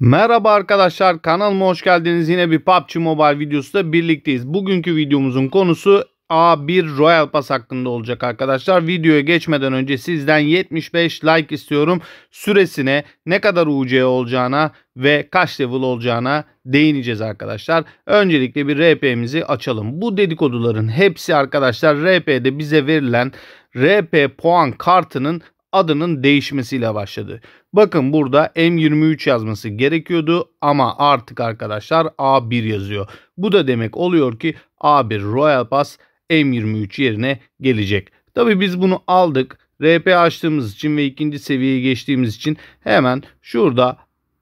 Merhaba arkadaşlar kanalıma hoş geldiniz. Yine bir PUBG Mobile videosunda birlikteyiz. Bugünkü videomuzun konusu A1 Royal Pass hakkında olacak arkadaşlar. Videoya geçmeden önce sizden 75 like istiyorum. Süresine, ne kadar UC olacağına ve kaç level olacağına değineceğiz arkadaşlar. Öncelikle bir RP'mizi açalım. Bu dedikoduların hepsi arkadaşlar RP'de bize verilen RP puan kartının adının değişmesiyle başladı. Bakın burada M23 yazması gerekiyordu ama artık arkadaşlar A1 yazıyor. Bu da demek oluyor ki A1 Royal Pass M23 yerine gelecek. Tabi biz bunu aldık. RP açtığımız için ve ikinci seviyeye geçtiğimiz için hemen şurada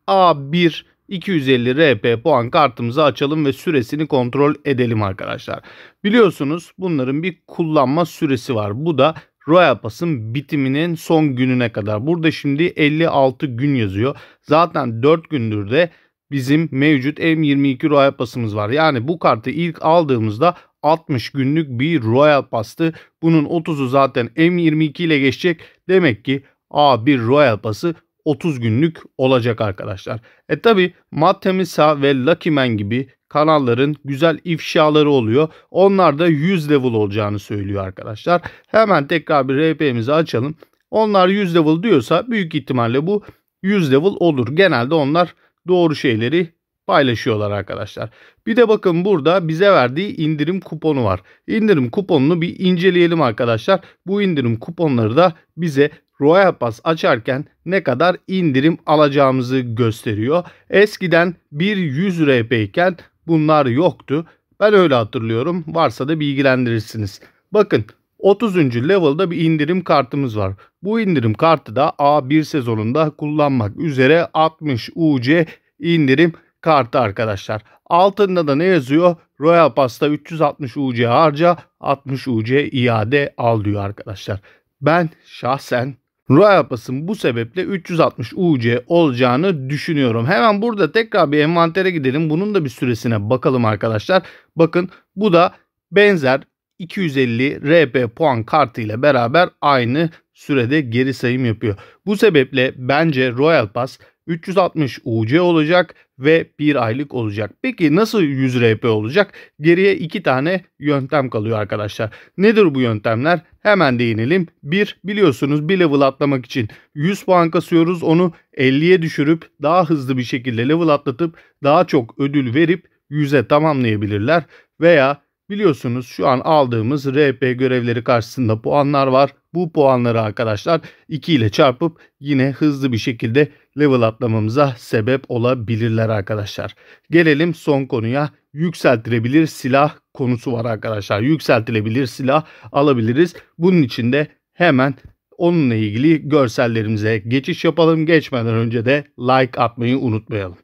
A1 250 RP puan kartımızı açalım ve süresini kontrol edelim arkadaşlar. Biliyorsunuz bunların bir kullanma süresi var. Bu da Royal Pass'ın bitiminin son gününe kadar. Burada şimdi 56 gün yazıyor. Zaten 4 gündür de bizim mevcut M22 Royal Pass'ımız var. Yani bu kartı ilk aldığımızda 60 günlük bir Royal Pass'tı. Bunun 30'u zaten M22 ile geçecek. Demek ki A1 Royal Pass'ı 30 günlük olacak arkadaşlar. E tabi Matt ve Lucky Man gibi kanalların güzel ifşaları oluyor. Onlar da 100 level olacağını söylüyor arkadaşlar. Hemen tekrar bir RP'mizi açalım. Onlar 100 level diyorsa büyük ihtimalle bu 100 level olur. Genelde onlar doğru şeyleri paylaşıyorlar arkadaşlar. Bir de bakın burada bize verdiği indirim kuponu var. İndirim kuponunu bir inceleyelim arkadaşlar. Bu indirim kuponları da bize Royal Pass açarken ne kadar indirim alacağımızı gösteriyor. Eskiden bir 100 RP iken bunlar yoktu. Ben öyle hatırlıyorum. Varsa da bilgilendirirsiniz. Bakın 30. level'da bir indirim kartımız var. Bu indirim kartı da A1 sezonunda kullanmak üzere 60 UC indirim kartı arkadaşlar. Altında da ne yazıyor? Royal Pass'ta 360 UC harca 60 UC iade al diyor arkadaşlar. Ben şahsen Royal Royalpass'ın bu sebeple 360 UC olacağını düşünüyorum. Hemen burada tekrar bir envantere gidelim. Bunun da bir süresine bakalım arkadaşlar. Bakın bu da benzer 250 RP puan kartı ile beraber aynı sürede geri sayım yapıyor. Bu sebeple bence Royal Pass 360 UC olacak ve 1 aylık olacak. Peki nasıl 100 RP olacak? Geriye 2 tane yöntem kalıyor arkadaşlar. Nedir bu yöntemler? Hemen değinelim. 1 biliyorsunuz bir level atlamak için 100 puan kasıyoruz. Onu 50'ye düşürüp daha hızlı bir şekilde level atlatıp daha çok ödül verip 100'e tamamlayabilirler veya Biliyorsunuz şu an aldığımız RP görevleri karşısında puanlar var. Bu puanları arkadaşlar 2 ile çarpıp yine hızlı bir şekilde level atlamamıza sebep olabilirler arkadaşlar. Gelelim son konuya. Yükseltilebilir silah konusu var arkadaşlar. Yükseltilebilir silah alabiliriz. Bunun için de hemen onunla ilgili görsellerimize geçiş yapalım. Geçmeden önce de like atmayı unutmayalım.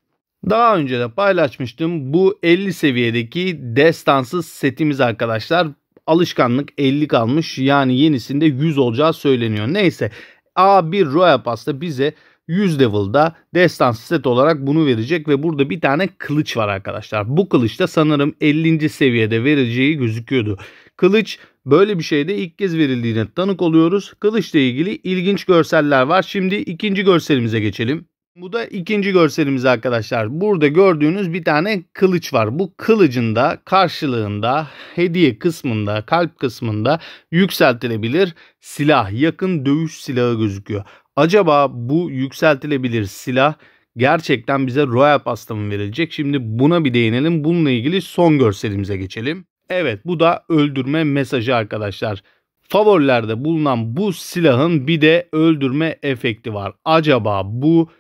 Daha önce de paylaşmıştım. Bu 50 seviyedeki destansız setimiz arkadaşlar. Alışkanlık 50 kalmış. Yani yenisinde 100 olacağı söyleniyor. Neyse A1 Royal Pass'ta bize 100 level'da destans set olarak bunu verecek ve burada bir tane kılıç var arkadaşlar. Bu kılıçta sanırım 50. seviyede vereceği gözüküyordu. Kılıç böyle bir şeyde ilk kez verildiğine tanık oluyoruz. Kılıçla ilgili ilginç görseller var. Şimdi ikinci görselimize geçelim. Bu da ikinci görselimiz arkadaşlar. Burada gördüğünüz bir tane kılıç var. Bu kılıcın da karşılığında hediye kısmında, kalp kısmında yükseltilebilir silah, yakın dövüş silahı gözüküyor. Acaba bu yükseltilebilir silah gerçekten bize Royal Pasta mı verilecek? Şimdi buna bir değinelim. Bununla ilgili son görselimize geçelim. Evet bu da öldürme mesajı arkadaşlar. Favorilerde bulunan bu silahın bir de öldürme efekti var. Acaba bu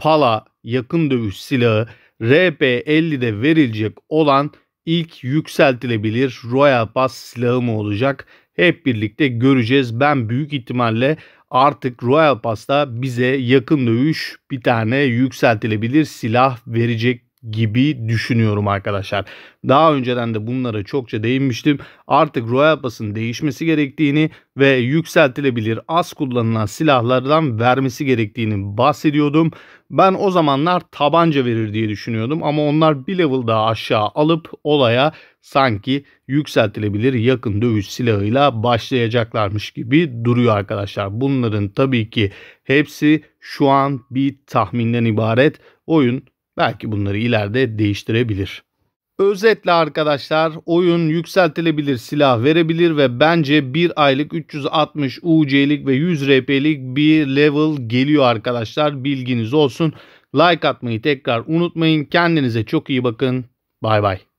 Pala yakın dövüş silahı RP50'de verilecek olan ilk yükseltilebilir Royal Pass silahı mı olacak? Hep birlikte göreceğiz. Ben büyük ihtimalle artık Royal Pass'ta bize yakın dövüş bir tane yükseltilebilir silah verecek gibi düşünüyorum arkadaşlar. Daha önceden de bunlara çokça değinmiştim. Artık Royal Pass'ın değişmesi gerektiğini ve yükseltilebilir az kullanılan silahlardan vermesi gerektiğini bahsediyordum. Ben o zamanlar tabanca verir diye düşünüyordum ama onlar bir level daha aşağı alıp olaya sanki yükseltilebilir yakın dövüş silahıyla başlayacaklarmış gibi duruyor arkadaşlar. Bunların tabii ki hepsi şu an bir tahminden ibaret. Oyun Belki bunları ileride değiştirebilir. Özetle arkadaşlar oyun yükseltilebilir silah verebilir ve bence 1 aylık 360 UC'lik ve 100 RP'lik bir level geliyor arkadaşlar bilginiz olsun. Like atmayı tekrar unutmayın kendinize çok iyi bakın bay bay.